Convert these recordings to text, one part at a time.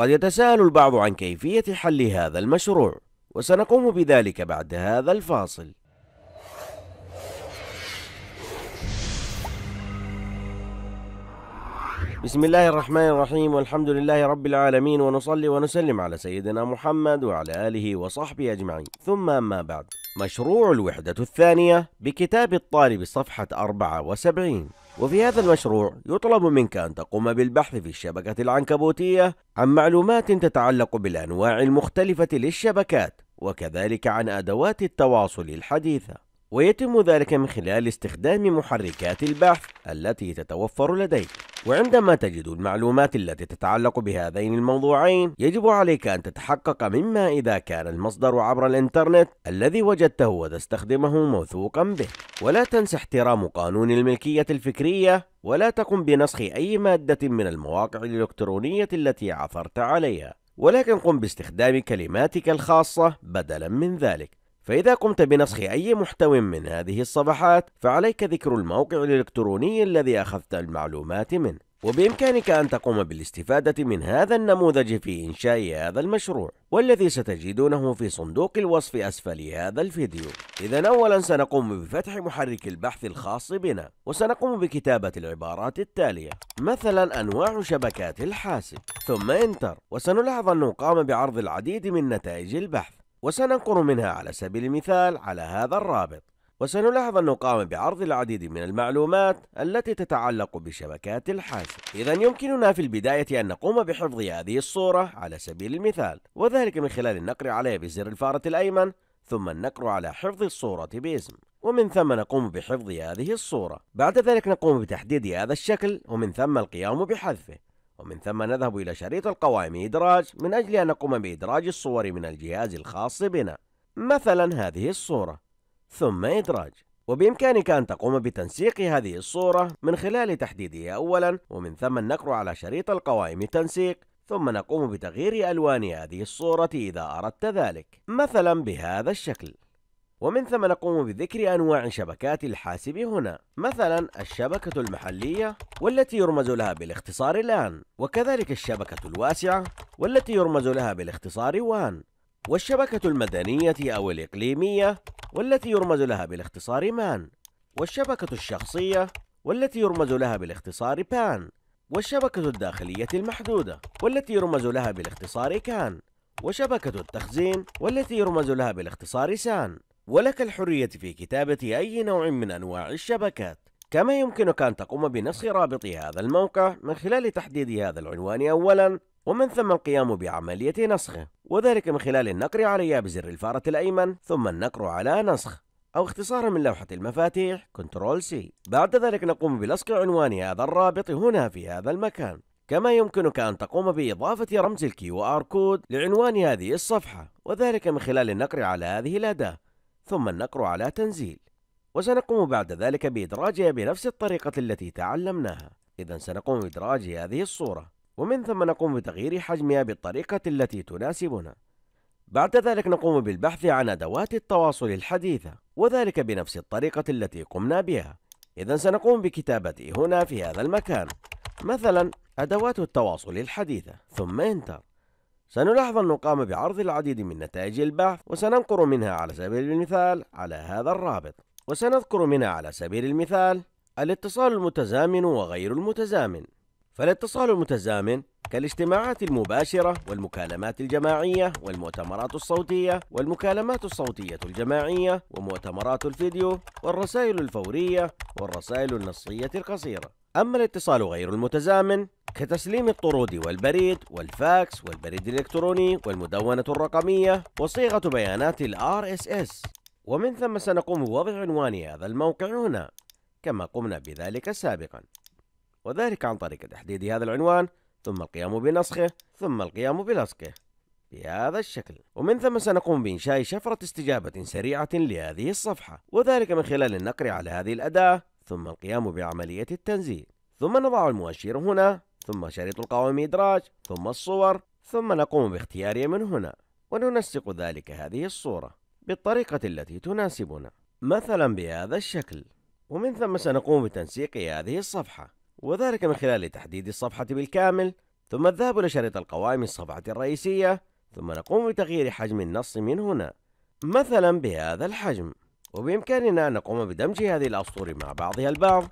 قد يتساءل البعض عن كيفية حل هذا المشروع وسنقوم بذلك بعد هذا الفاصل بسم الله الرحمن الرحيم والحمد لله رب العالمين ونصلي ونسلم على سيدنا محمد وعلى آله وصحبه أجمعين ثم أما بعد مشروع الوحدة الثانية بكتاب الطالب صفحة 74 وفي هذا المشروع يطلب منك أن تقوم بالبحث في الشبكة العنكبوتية عن معلومات تتعلق بالأنواع المختلفة للشبكات وكذلك عن أدوات التواصل الحديثة ويتم ذلك من خلال استخدام محركات البحث التي تتوفر لديك وعندما تجد المعلومات التي تتعلق بهذين الموضوعين يجب عليك أن تتحقق مما إذا كان المصدر عبر الإنترنت الذي وجدته وتستخدمه موثوقا به ولا تنس احترام قانون الملكية الفكرية ولا تقم بنسخ أي مادة من المواقع الإلكترونية التي عثرت عليها ولكن قم باستخدام كلماتك الخاصة بدلا من ذلك فإذا قمت بنسخ أي محتوى من هذه الصفحات فعليك ذكر الموقع الإلكتروني الذي أخذت المعلومات منه وبإمكانك أن تقوم بالاستفادة من هذا النموذج في إنشاء هذا المشروع والذي ستجدونه في صندوق الوصف أسفل هذا الفيديو إذا أولا سنقوم بفتح محرك البحث الخاص بنا وسنقوم بكتابة العبارات التالية مثلا أنواع شبكات الحاسب ثم انتر وسنلاحظ أنه قام بعرض العديد من نتائج البحث وسننقر منها على سبيل المثال على هذا الرابط وسنلاحظ أنه قام بعرض العديد من المعلومات التي تتعلق بشبكات الحاسب إذا يمكننا في البداية أن نقوم بحفظ هذه الصورة على سبيل المثال وذلك من خلال النقر عليها بزر الفارة الأيمن ثم النقر على حفظ الصورة باسم ومن ثم نقوم بحفظ هذه الصورة بعد ذلك نقوم بتحديد هذا الشكل ومن ثم القيام بحذفه ومن ثم نذهب إلى شريط القوائم إدراج من أجل أن نقوم بإدراج الصور من الجهاز الخاص بنا مثلا هذه الصورة ثم إدراج وبإمكانك أن تقوم بتنسيق هذه الصورة من خلال تحديدها أولا ومن ثم النقر على شريط القوائم التنسيق ثم نقوم بتغيير ألوان هذه الصورة إذا أردت ذلك مثلا بهذا الشكل ومن ثم نقوم بذكر أنواع شبكات الحاسب هنا مثلا الشبكة المحلية والتي يرمز لها بالاختصار LAN وكذلك الشبكة الواسعة والتي يرمز لها بالاختصار WAN والشبكة المدنية أو الإقليمية والتي يرمز لها بالاختصار مان والشبكة الشخصية والتي يرمز لها بالاختصار بان والشبكة الداخلية المحدودة والتي يرمز لها بالاختصار كان وشبكة التخزين والتي يرمز لها بالاختصار سان ولك الحرية في كتابة أي نوع من أنواع الشبكات كما يمكنك أن تقوم بنسخ رابط هذا الموقع من خلال تحديد هذا العنوان أولا ومن ثم القيام بعملية نسخه وذلك من خلال النقر عليها بزر الفارة الأيمن ثم النقر على نسخ أو اختصارا من لوحة المفاتيح Ctrl C بعد ذلك نقوم بلصق عنوان هذا الرابط هنا في هذا المكان كما يمكنك أن تقوم بإضافة رمز الكيو آر كود لعنوان هذه الصفحة وذلك من خلال النقر على هذه الأداة ثم النقر على تنزيل وسنقوم بعد ذلك بإدراجها بنفس الطريقة التي تعلمناها إذا سنقوم بإدراج هذه الصورة ومن ثم نقوم بتغيير حجمها بالطريقة التي تناسبنا بعد ذلك نقوم بالبحث عن أدوات التواصل الحديثة وذلك بنفس الطريقة التي قمنا بها إذا سنقوم بكتابة هنا في هذا المكان مثلا أدوات التواصل الحديثة ثم إنتر سنلاحظ أنه قام بعرض العديد من نتائج البحث وسننقر منها على سبيل المثال على هذا الرابط وسنذكر منها على سبيل المثال الاتصال المتزامن وغير المتزامن فالاتصال المتزامن كالاجتماعات المباشرة والمكالمات الجماعية والمؤتمرات الصوتية والمكالمات الصوتية الجماعية ومؤتمرات الفيديو والرسائل الفورية والرسائل النصية القصيرة أما الاتصال غير المتزامن كتسليم الطرود والبريد والفاكس والبريد الإلكتروني والمدونة الرقمية وصيغة بيانات الـ RSS ومن ثم سنقوم بوضع عنوان هذا الموقع هنا كما قمنا بذلك سابقا وذلك عن طريق تحديد هذا العنوان ثم القيام بنسخه ثم القيام بلصقه بهذا الشكل ومن ثم سنقوم بإنشاء شفرة استجابة سريعة لهذه الصفحة وذلك من خلال النقر على هذه الأداة ثم القيام بعملية التنزيل ثم نضع المؤشر هنا ثم شريط القوائم إدراج ثم الصور ثم نقوم باختيارها من هنا وننسق ذلك هذه الصورة بالطريقة التي تناسبنا مثلا بهذا الشكل ومن ثم سنقوم بتنسيق هذه الصفحة وذلك من خلال تحديد الصفحة بالكامل ثم الذهاب إلى شريط القوائم الصفحة الرئيسية ثم نقوم بتغيير حجم النص من هنا مثلا بهذا الحجم وبإمكاننا أن نقوم بدمج هذه الأسطور مع بعضها البعض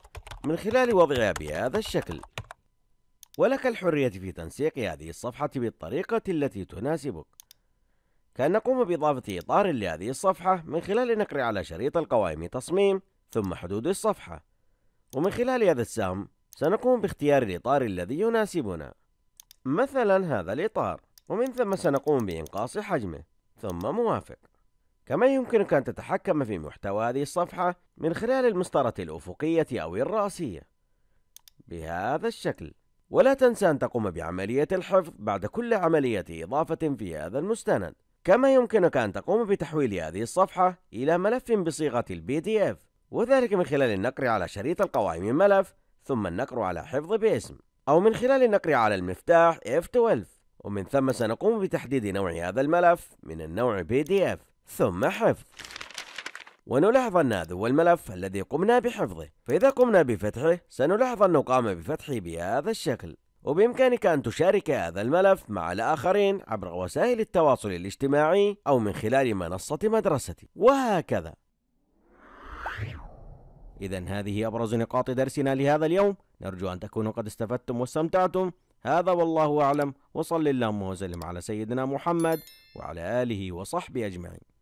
من خلال وضعها بهذا الشكل ولك الحرية في تنسيق هذه الصفحة بالطريقة التي تناسبك كان نقوم بإضافة إطار لهذه الصفحة من خلال نقر على شريط القوائم تصميم ثم حدود الصفحة ومن خلال هذا السهم سنقوم باختيار الإطار الذي يناسبنا مثلا هذا الإطار ومن ثم سنقوم بإنقاص حجمه ثم موافق كما يمكنك أن تتحكم في محتوى هذه الصفحة من خلال المسطرة الأفقية أو الرأسية بهذا الشكل ولا تنسى أن تقوم بعملية الحفظ بعد كل عملية إضافة في هذا المستند كما يمكنك أن تقوم بتحويل هذه الصفحة إلى ملف بصيغة البي دي اف وذلك من خلال النقر على شريط القوائم ملف ثم النقر على حفظ باسم أو من خلال النقر على المفتاح F12 ومن ثم سنقوم بتحديد نوع هذا الملف من النوع بي دي اف ثم حفظ ونلاحظ أن هذا هو الملف الذي قمنا بحفظه فإذا قمنا بفتحه سنلاحظ أنه قام بفتحه بهذا الشكل وبإمكانك أن تشارك هذا الملف مع الآخرين عبر وسائل التواصل الاجتماعي أو من خلال منصة مدرستي وهكذا إذا هذه أبرز نقاط درسنا لهذا اليوم نرجو أن تكونوا قد استفدتم واستمتعتم هذا والله أعلم وصل اللهم وسلم على سيدنا محمد وعلى آله وصحبه أجمعين